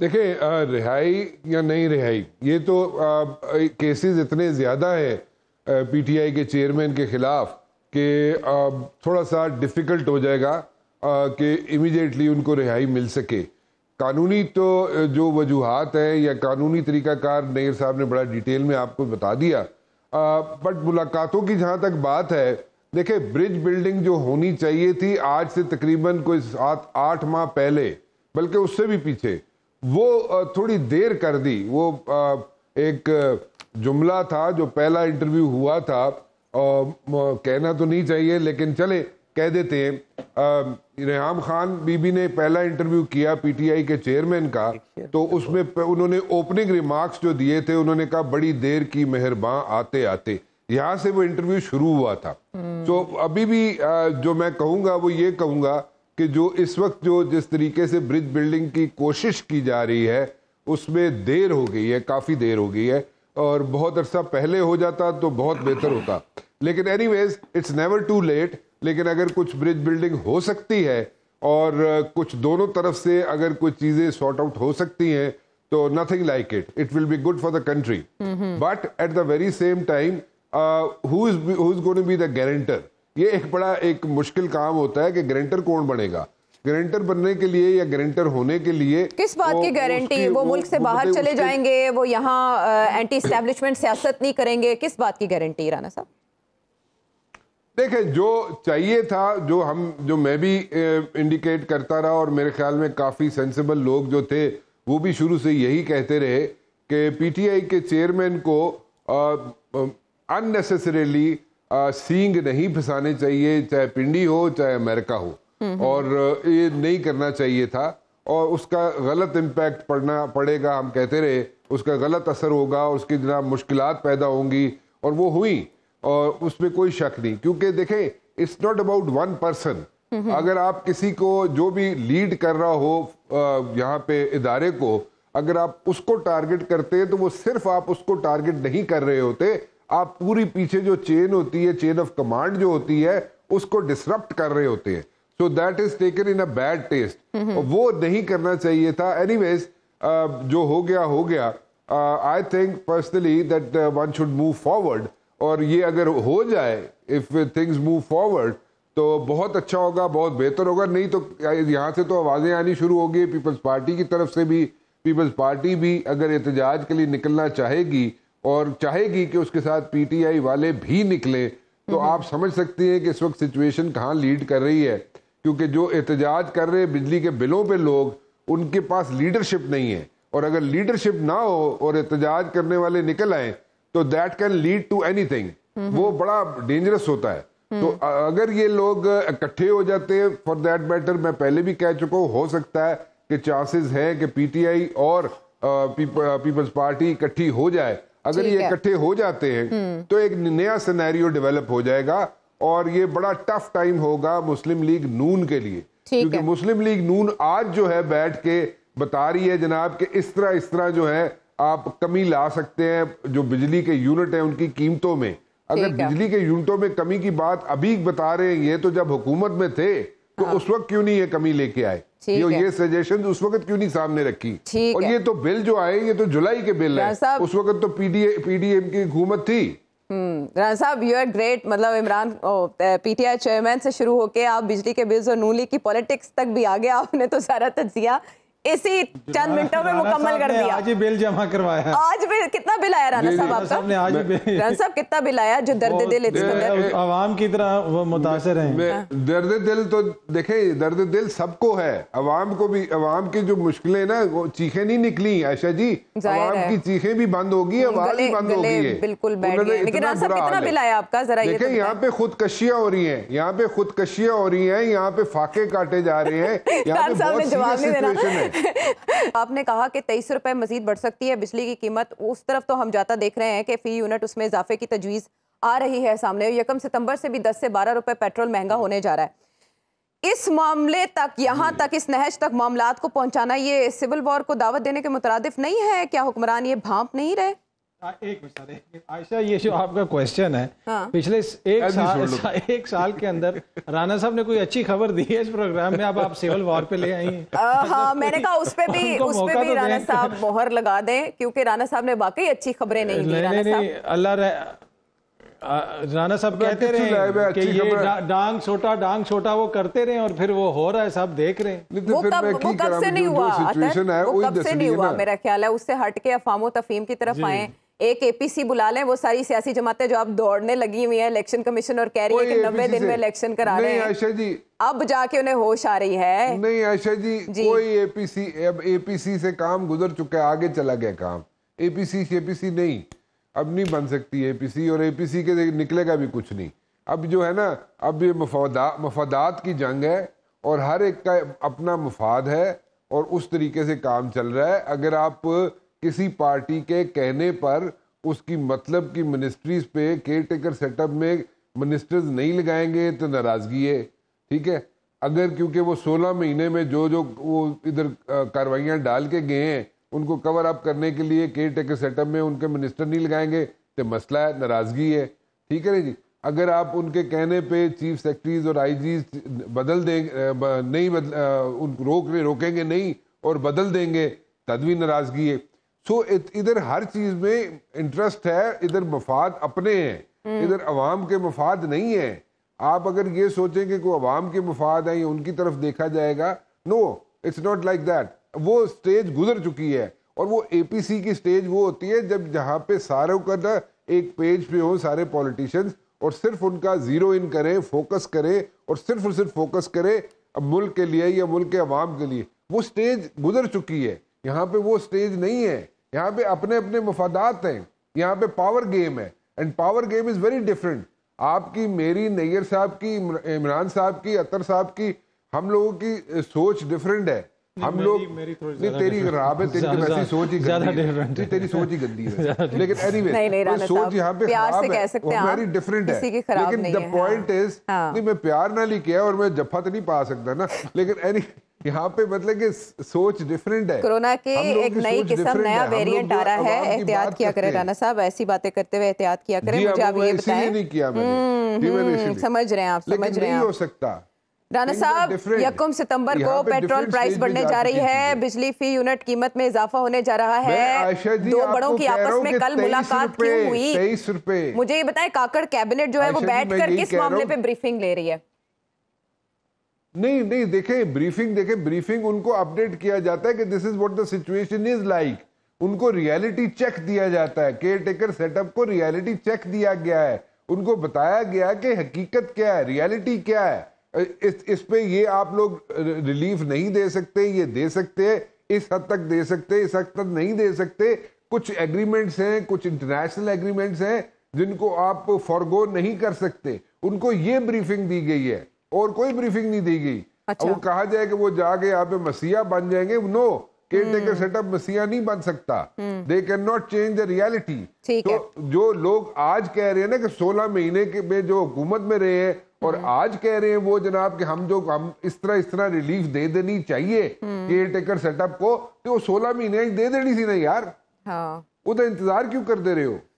देखिए रिहाई या नहीं रिहाई ये तो केसेस इतने ज़्यादा हैं पीटीआई के चेयरमैन के ख़िलाफ़ कि थोड़ा सा डिफ़िकल्ट हो जाएगा कि इमीडिएटली उनको रिहाई मिल सके कानूनी तो जो वजूहत हैं या कानूनी तरीक़ाकार नईर साहब ने बड़ा डिटेल में आपको बता दिया बट मुलाकातों की जहाँ तक बात है देखिए ब्रिज बिल्डिंग जो होनी चाहिए थी आज से तकरीबन कोई सात आठ माह पहले बल्कि उससे भी पीछे वो थोड़ी देर कर दी वो एक जुमला था जो पहला इंटरव्यू हुआ था कहना तो नहीं चाहिए लेकिन चले कह देते हैं रेहम खान बीबी ने पहला इंटरव्यू किया पीटीआई के चेयरमैन का तो उसमें उन्होंने ओपनिंग रिमार्क्स जो दिए थे उन्होंने कहा बड़ी देर की मेहरबान आते आते यहाँ से वो इंटरव्यू शुरू हुआ था हम्म। तो अभी भी जो मैं कहूँगा वो ये कहूँगा कि जो इस वक्त जो जिस तरीके से ब्रिज बिल्डिंग की कोशिश की जा रही है उसमें देर हो गई है काफ़ी देर हो गई है और बहुत अरसा पहले हो जाता तो बहुत बेहतर होता लेकिन anyways it's never too late लेकिन अगर कुछ ब्रिज बिल्डिंग हो सकती है और कुछ दोनों तरफ से अगर कुछ चीज़ें सॉर्ट आउट हो सकती हैं तो nothing like it it will be good for the country but at the very same time who is going be the guarantor ये एक बड़ा एक मुश्किल काम होता है कि ग्रेंटर कौन बनेगा गारंटर बनने के लिए या गारंटर होने के लिए किस बात की गारंटी वो, वो मुल्क से बाहर चले जाएंगे वो यहाँ एंटी स्टैब्लिशमेंट सियासत नहीं करेंगे किस बात की गारंटी राना साहब देखें जो चाहिए था जो हम जो मैं भी इंडिकेट करता रहा और मेरे ख्याल में काफ़ी सेंसिबल लोग जो थे वो भी शुरू से यही कहते रहे कि पीटीआई के चेयरमैन को अननेसेसरीली सींग नहीं फंसाने चाहिए चाहे पिंडी हो चाहे अमेरिका हो और ये नहीं करना चाहिए था और उसका गलत इम्पैक्ट पड़ना पड़ेगा हम कहते रहे उसका गलत असर होगा उसकी जना मुश्किल पैदा होंगी और वो हुई और उसमें कोई शक नहीं क्योंकि देखें it's not about one person अगर आप किसी को जो भी लीड कर रहा हो यहाँ पे इदारे को अगर आप उसको टारगेट करते हैं तो वो सिर्फ आप उसको टारगेट नहीं कर रहे होते आप पूरी पीछे जो चेन होती है चेन ऑफ कमांड जो होती है उसको डिसरप्ट कर रहे होते हैं so that is taken in a bad taste वो नहीं करना चाहिए था एनी uh, जो हो गया हो गया I think personally that one should move forward और ये अगर हो जाए इफ थिंग्स मूव फॉरवर्ड तो बहुत अच्छा होगा बहुत बेहतर होगा नहीं तो यहाँ से तो आवाज़ें आनी शुरू होगी पीपल्स पार्टी की तरफ से भी पीपल्स पार्टी भी अगर एहतजाज के लिए निकलना चाहेगी और चाहेगी कि उसके साथ पीटीआई वाले भी निकले तो आप समझ सकती हैं कि इस वक्त सिचुएशन कहाँ लीड कर रही है क्योंकि जो एहतजाज कर रहे बिजली के बिलों पे लोग उनके पास लीडरशिप नहीं है और अगर लीडरशिप ना हो और एहतजाज करने वाले निकल आए तो that can lead to any वो बड़ा डेंजरस होता है हम्म। तो अगर ये लोग इकट्ठे हो जाते हैं फॉर दैट मैटर मैं पहले भी कह चुका हूँ हो सकता है कि चांसेस है कि पीटीआई और पीपल्स पार्टी इकट्ठी हो जाए अगर ये इकट्ठे हो जाते हैं हम्म। तो एक नया सिनेरियो डेवलप हो जाएगा और ये बड़ा टफ टाइम होगा मुस्लिम लीग नून के लिए क्योंकि मुस्लिम लीग नून आज जो है बैठ के बता रही है जनाब कि इस तरह इस तरह जो है आप कमी ला सकते हैं जो बिजली के यूनिट है उनकी कीमतों में अगर बिजली के यूनिटों में कमी की बात अभी बता रहे हैं ये तो जब हुकूमत में थे तो उस वक्त क्यों नहीं ये कमी लेके आए ये ये सजेशन उस वक्त क्यों नहीं सामने रखी और ये तो बिल जो आए ये तो जुलाई के बिल है उस वक्त तो पीडीए पीडीएम की हुकूमत थी हम्म, साहब यू आर ग्रेट मतलब इमरान पीटीआई चेयरमैन से शुरू होके आप बिजली के बिल्स और नूली की पॉलिटिक्स तक भी आगे आपने तो सारा तजिया तो इसी चंद मिनटों में मुकम्मल कर दिया आज ही बिल जमा करवाया आज कितना बिल आया राना साहब आपका राना साहब कितना बिल आया जो दर्द दिल आवाम की तरह वो मुतासर है हाँ। दर्द दिल तो देखे दर्द दिल सबको है अवाम को भी अवाम की जो मुश्किलें ना वो चीखे नहीं निकली आशा जी अवाम की चीखे भी बंद होगी आवाज भी बंद होगी बिल्कुल लेकिन कितना बिल आया आपका जरा तो देखे यहाँ पे खुदकशियाँ हो रही है यहाँ पे खुदकशियाँ हो रही है यहाँ पे फाके काटे जा रहे हैं यहाँ जवाब नहीं देना आपने कहा कि तेईस रुपए मजीद बढ़ सकती है बिजली की कीमत उस तरफ तो हम जाता देख रहे हैं कि फ़ी यूनिट उसमें इजाफे की तजवीज़ आ रही है सामने यकम सितंबर से भी दस से बारह रुपए पेट्रोल महंगा होने जा रहा है इस मामले तक यहाँ तक इस नहज तक मामला को पहुँचाना ये सिविल वॉर को दावत देने के मुतरद नहीं है क्या हुक्मरान ये भाप नहीं रहे एक आयशा ये जो आपका क्वेश्चन है हाँ। पिछले एक साल सा, एक साल के अंदर राणा साहब ने कोई अच्छी खबर दी है इस प्रोग्राम में अब आप सिविल वॉर पे ले आई हाँ मैंने कहा उस पे भी उस पे भी तो राणा साहब मोहर लगा दें क्योंकि राणा साहब ने वाकई अच्छी खबरें नहीं दी नहीं नहीं अल्लाह राणा साहब कहते रहे कि ये डांग छोटा डांग छोटा वो करते रहे और फिर वो हो रहा है सब देख रहे हैं वो कब वो कब से नहीं हुआ वो कब से नहीं हुआ मेरा ख्याल है उससे हटके अफामो तफीम की तरफ आए एक एपीसी बुला लें वो सारी सियासी जमातें जो अब दौड़ने लगी हुई है इलेक्शन कमीशन और कह रही है कि नब्बे दिन में इलेक्शन करा रहे हैं जी अब जाके उन्हें होश आ रही है नहीं आयशा जी, जी कोई एपीसी अब एपीसी से काम गुजर चुका है आगे चला गया काम एपीसी से एपीसी नहीं अब नहीं बन सकती एपीसी और एपीसी के निकलेगा भी कुछ नहीं अब जो है ना अब ये मफादात की जंग है और हर एक का अपना मफाद है और उस तरीके से काम चल रहा है अगर आप किसी पार्टी के कहने पर उसकी मतलब की मिनिस्ट्रीज पे केयर टेकर सेटअप में मिनिस्टर्स नहीं लगाएंगे तो नाराजगी है ठीक है अगर क्योंकि वो सोलह महीने में जो जो वो इधर कार्रवाइयाँ डाल के गए हैं उनको कवर अप करने के लिए केयर टेकर सेटअप में उनके मिनिस्टर नहीं लगाएंगे तो मसला है नाराज़गी है ठीक है जी अगर आप उनके कहने पे चीफ सेक्रेटरीज और आईजीज बदल दें नहीं बदल उन रोक रोकेंगे नहीं और बदल देंगे तद भी नाराज़गी है सो इधर हर चीज में इंटरेस्ट है इधर मफाद अपने हैं हम्म। इधर अवाम के मफाद नहीं है आप अगर ये सोचें कि कोई अवाम के मफाद है या उनकी तरफ देखा जाएगा no it's not like that वो स्टेज गुजर चुकी है और वो एपीसी की स्टेज वो होती है जब जहाँ पे सारों का ना एक पेज पे हो सारे पॉलिटिशियंस और सिर्फ उनका जीरो इन करें फोकस करें और सिर्फ और सिर्फ फोकस करें मुल्क के लिए या मुल्क के अवाम के लिए वो स्टेज गुजर चुकी है यहाँ पे वो स्टेज नहीं है यहाँ पे अपने अपने मफादात हैं यहाँ पे पावर गेम है and power game is very different आपकी मेरी नैयर साहब की इमरान साहब की अतर साहब की हम लोगों की सोच डिफरेंट है हम लोग तेरी खराब है तेरी वैसी सोच ही गंदी है तेरी सोच ही गंदी है लेकिन एनीवे सोच यहाँ पे खराब हमारी डिफरेंट है लेकिन द पॉइंट इज नहीं मैं प्यार ना लिखे और मैं जफ्फा तो नहीं पा सकता ना लेकिन एनी यहाँ पे मतलब कि सोच डिफरेंट है कोरोना के एक नई किस्म नया वेरिएंट आ रहा है एहतियात किया करें राना साहब ऐसी बातें करते हुए एहतियात किया करें मुझे आप ये बताएं नहीं किया मैंने हम्म, हम्म, समझ रहे हैं आप समझ रहे हैं हो सकता राना साहब यकम सितंबर को पेट्रोल प्राइस बढ़ने जा रही है बिजली फी यूनिट कीमत में इजाफा होने जा रहा है दो बड़ों की आपस में कल मुलाकात क्यों हुई मुझे ये बताएं काकड़ कैबिनेट जो है वो बैठ कर किस मामले पे ब्रीफिंग ले रही है नहीं नहीं देखें ब्रीफिंग देखें ब्रीफिंग उनको अपडेट किया जाता है कि this is what the situation is like उनको रियलिटी चेक दिया जाता है केयर टेकर सेटअप को रियलिटी चेक दिया गया है उनको बताया गया कि हकीकत क्या है रियलिटी क्या है इस इस पे ये आप लोग रिलीफ नहीं दे सकते ये दे सकते इस हद तक दे सकते इस हद तक नहीं दे सकते कुछ एग्रीमेंट्स हैं कुछ इंटरनेशनल एग्रीमेंट्स हैं जिनको आप फॉरगो नहीं कर सकते उनको ये ब्रीफिंग दी गई है और कोई ब्रीफिंग नहीं दी गई अच्छा। वो कहा जाए कि वो जाके यहाँ पे मसीहा बन जाएंगे नो केयर टेकर सेटअप मसीहा नहीं बन सकता they can not change the reality तो जो लोग आज कह रहे हैं ना कि 16 महीने के में जो हुकूमत में रहे हैं और हम्म। आज कह रहे हैं वो जनाब कि हम जो हम इस तरह इस तरह रिलीफ दे देनी चाहिए केयर टेकर सेटअप को तो वो सोलह महीने दे देनी थी ना यार हाँ। उधर तो इंतजार क्यों कर दे रहे हो